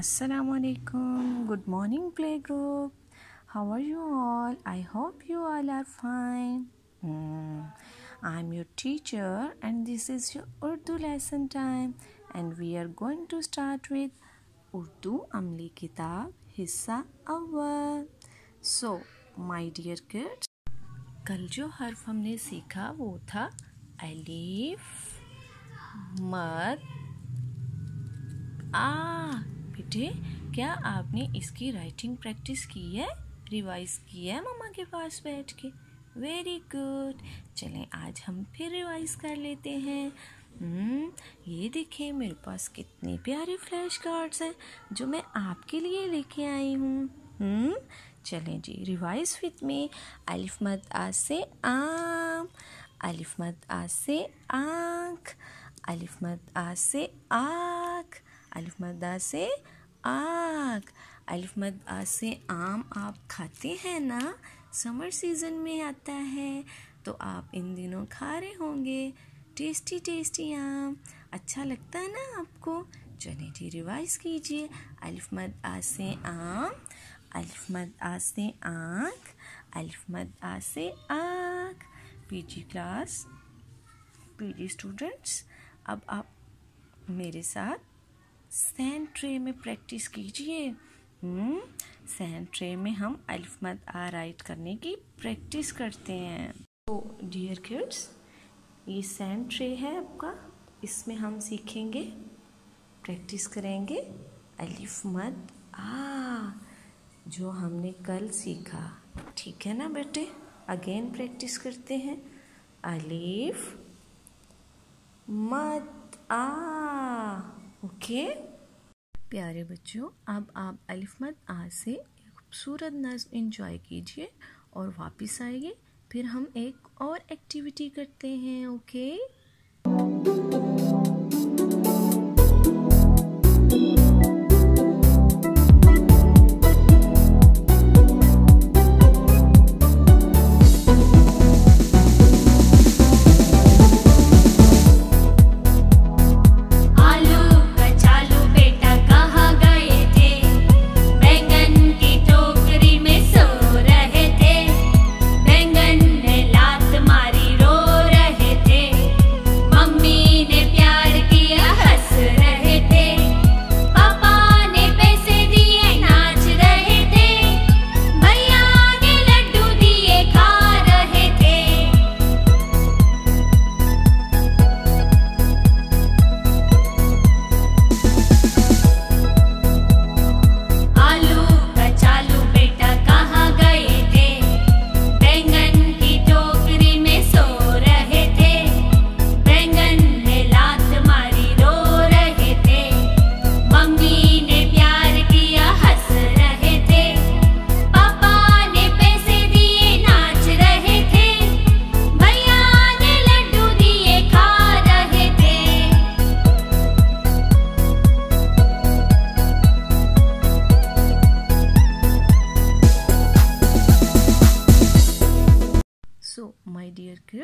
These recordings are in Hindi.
assalamu alaikum good morning playgroup how are you all i hope you all are fine mm. i'm your teacher and this is your urdu lesson time and we are going to start with urdu amli kitab hissa awwal so my dear kids कल जो हर्फ हमने सीखा वो था अलीफ मद आ बेटे क्या आपने इसकी राइटिंग प्रैक्टिस की है रिवाइज की है मम्मा के पास बैठ के वेरी गुड चलें आज हम फिर रिवाइज कर लेते हैं हम्म, ये देखिए मेरे पास कितने प्यारे फ्लैश कार्ड्स हैं जो मैं आपके लिए लेके आई हूँ हम्म, चलें जी रिवाइज विथ मी अलिफ मत आ से आम अलिफ मत आ से आँख अलिफ मत आ से आँख अलिफ मत आ से आँख आग अल्फ मद आ से आम आप खाते हैं ना समर सीज़न में आता है तो आप इन दिनों खा रहे होंगे टेस्टी टेस्टी आम अच्छा लगता है ना आपको चलिए जी रिवाइज कीजिए अल्फ मद आ से आम अल्फ मद आ से आँख अल्फ मद आ से आँख पीजी क्लास पीजी स्टूडेंट्स अब आप मेरे साथ सैंड ट्रे में प्रैक्टिस कीजिए हम्म, सैंड ट्रे में हम अल्फमत आ राइट करने की प्रैक्टिस करते हैं तो डियर किड्स ये सैंड ट्रे है आपका इसमें हम सीखेंगे प्रैक्टिस करेंगे अलिफ मत आ जो हमने कल सीखा ठीक है ना बेटे अगेन प्रैक्टिस करते हैं अलिफ मत आ ओके प्यारे बच्चों अब आप अलिफमत आ से खूबसूरत नज़ इंजॉय कीजिए और वापस आइए फिर हम एक और एक्टिविटी करते हैं ओके okay?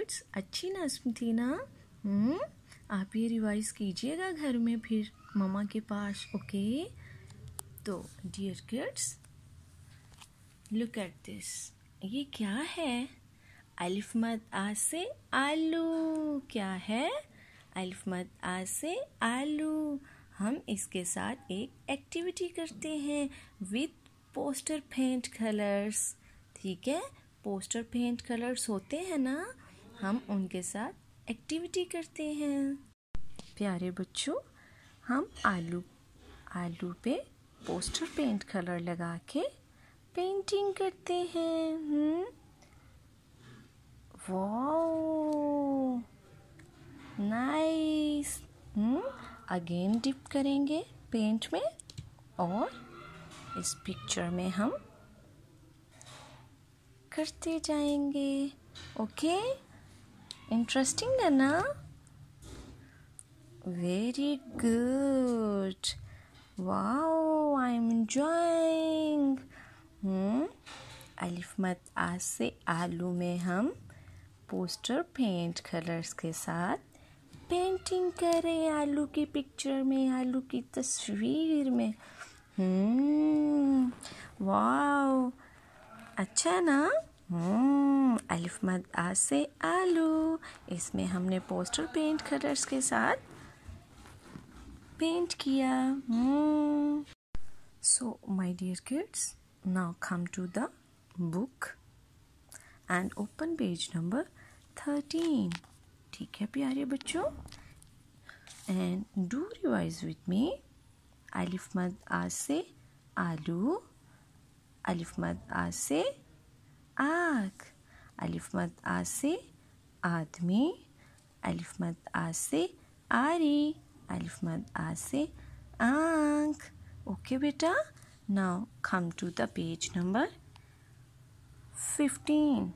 वर्ड्स अच्छी ना थी ना हम्म, आप ये रिवाइज कीजिएगा घर में फिर मामा के पास ओके तो dear kids look at this ये क्या है अलिफ आ से आलू क्या है अलिफ मत आ से आलू हम इसके साथ एक एक्टिविटी करते हैं विथ पोस्टर पेंट कलर्स ठीक है पोस्टर पेंट कलर्स होते हैं ना हम उनके साथ एक्टिविटी करते हैं प्यारे बच्चों हम आलू आलू पे पोस्टर पेंट कलर लगा के पेंटिंग करते हैं नाइस अगेन डिप करेंगे पेंट में और इस पिक्चर में हम करते जाएंगे ओके okay? इंटरेस्टिंग है ना very good wow I am enjoying अलिफ मत आज से आलू में हम पोस्टर पेंट कलर्स के साथ पेंटिंग करें आलू की पिक्चर में आलू की तस्वीर में वाओ अच्छा ना हम्म, अलिफ मद आज से आलू इसमें हमने पोस्टर पेंट कलर्स के साथ पेंट किया so my dear kids now come to the book and open page number thirteen ठीक है प्यारे बच्चों and do revise with me अलिफ मद आज से आलू अलिफ मद आज से आँख अलिफ मत आ से आदमी अलिफ मत आ से आरी अलिफ मत आ से आँख ओके बेटा now come to the page number fifteen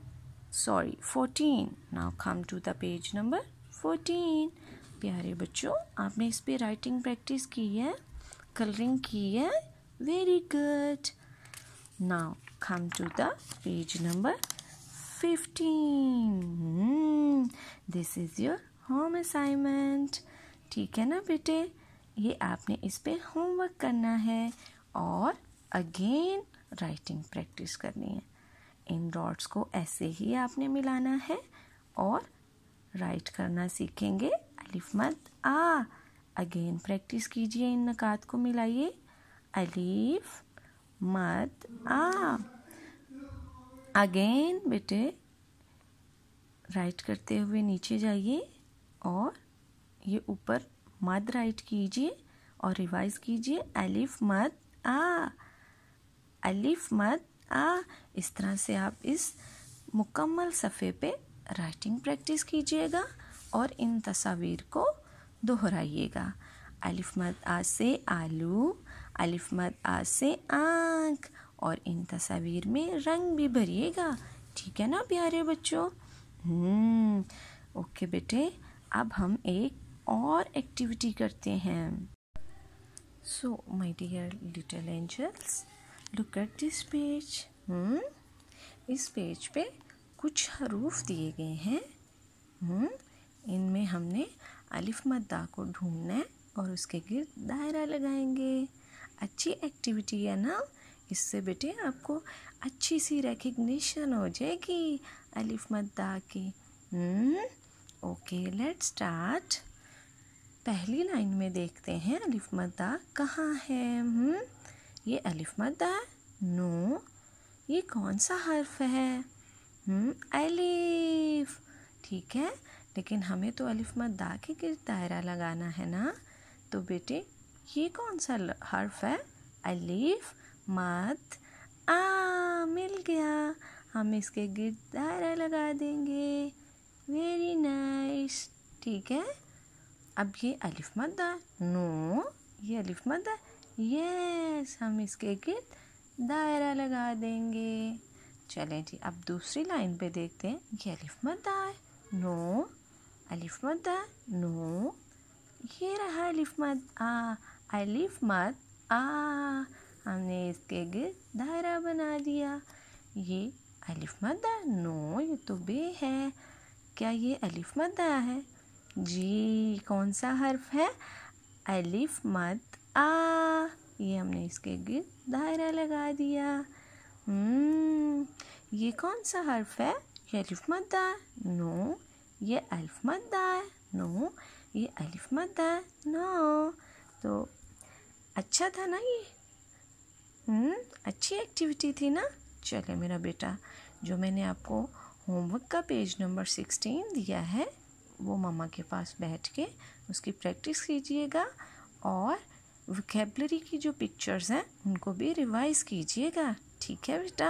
sorry fourteen now come to the page number fourteen प्यारे बच्चों आपने इस पे राइटिंग प्रैक्टिस की है कलरिंग की है very good now come to the page number 15 hmm, this is home assignment ठीक है ना बेटे ये आपने इस पर होमवर्क करना है और अगेन राइटिंग प्रैक्टिस करनी है इन डॉट्स को ऐसे ही आपने मिलाना है और राइट करना सीखेंगे अलिफ मत आ अगेन प्रैक्टिस कीजिए इन नकात को मिलाइए अलीफ मत आ अगेन बेटे राइट करते हुए नीचे जाइए और ये ऊपर मत राइट कीजिए और रिवाइज कीजिए अलिफ मत आ अलिफ मत आ इस तरह से आप इस मुकम्मल सफ़े पे राइटिंग प्रैक्टिस कीजिएगा और इन तस्वीर को दोहराइएगा अलिफ मत आ से आलू अलिफ मद आ से आँख और इन तस्वीर में रंग भी भरिएगा ठीक है ना प्यारे बच्चों हम्म, ओके बेटे अब हम एक और एक्टिविटी करते हैं so my dear little angels look at this page इस पेज पे कुछ हरूफ दिए गए हैं हम्म, इनमें हमने अलिफ मद्दा को ढूंढना है और उसके गिर दायरा लगाएंगे अच्छी एक्टिविटी है ना इससे बेटे आपको अच्छी सी रिकग्निशन हो जाएगी अलिफ मद्दा की ओके लेट स्टार्ट पहली लाइन में देखते हैं अलिफ मद्दा कहाँ है हुँ? हम्म, ये अलिफ मद्दा नो ये कौन सा हर्फ है हम्म, अलिफ ठीक है लेकिन हमें तो अलिफ मद्दा के गिर दायरा लगाना है ना तो बेटे ये कौन सा हर्फ है अलीफ मत आ मिल गया हम इसके गिरदारा लगा देंगे वेरी नाइस ठीक है अब ये अलिफ मदा नो ये अलिफ मदा यस हम इसके गिरद दायरा लगा देंगे चलें जी अब दूसरी लाइन पे देखते हैं ये अलिफ मदा है नो अलिफ मदा नो ये रहा अलिफ मदा अलिफ मत आ हमने इसके गिर दायरा बना दिया ये अलिफ मदा नो ये तो बे है क्या ये अलिफ मदा है जी कौन सा हर्फ है अलिफ मद आ ये हमने इसके गिर दायरा लगा दिया हम्म, ये कौन सा हर्फ है ये अलिफ मदा नो ये अलिफ मदा नो ये अलिफ मदा नो तो अच्छा था ना ये हम्म अच्छी एक्टिविटी थी ना चले मेरा बेटा जो मैंने आपको होमवर्क का पेज नंबर सिक्सटीन दिया है वो मामा के पास बैठ के उसकी प्रैक्टिस कीजिएगा और वोकेबलरी की जो पिक्चर्स हैं उनको भी रिवाइज कीजिएगा ठीक है बेटा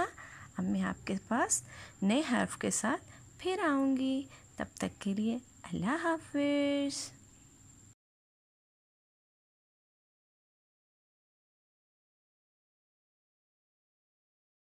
अब मैं आपके पास नए हर्फ के साथ फिर आऊँगी तब तक के लिए अल्लाह हाफिज़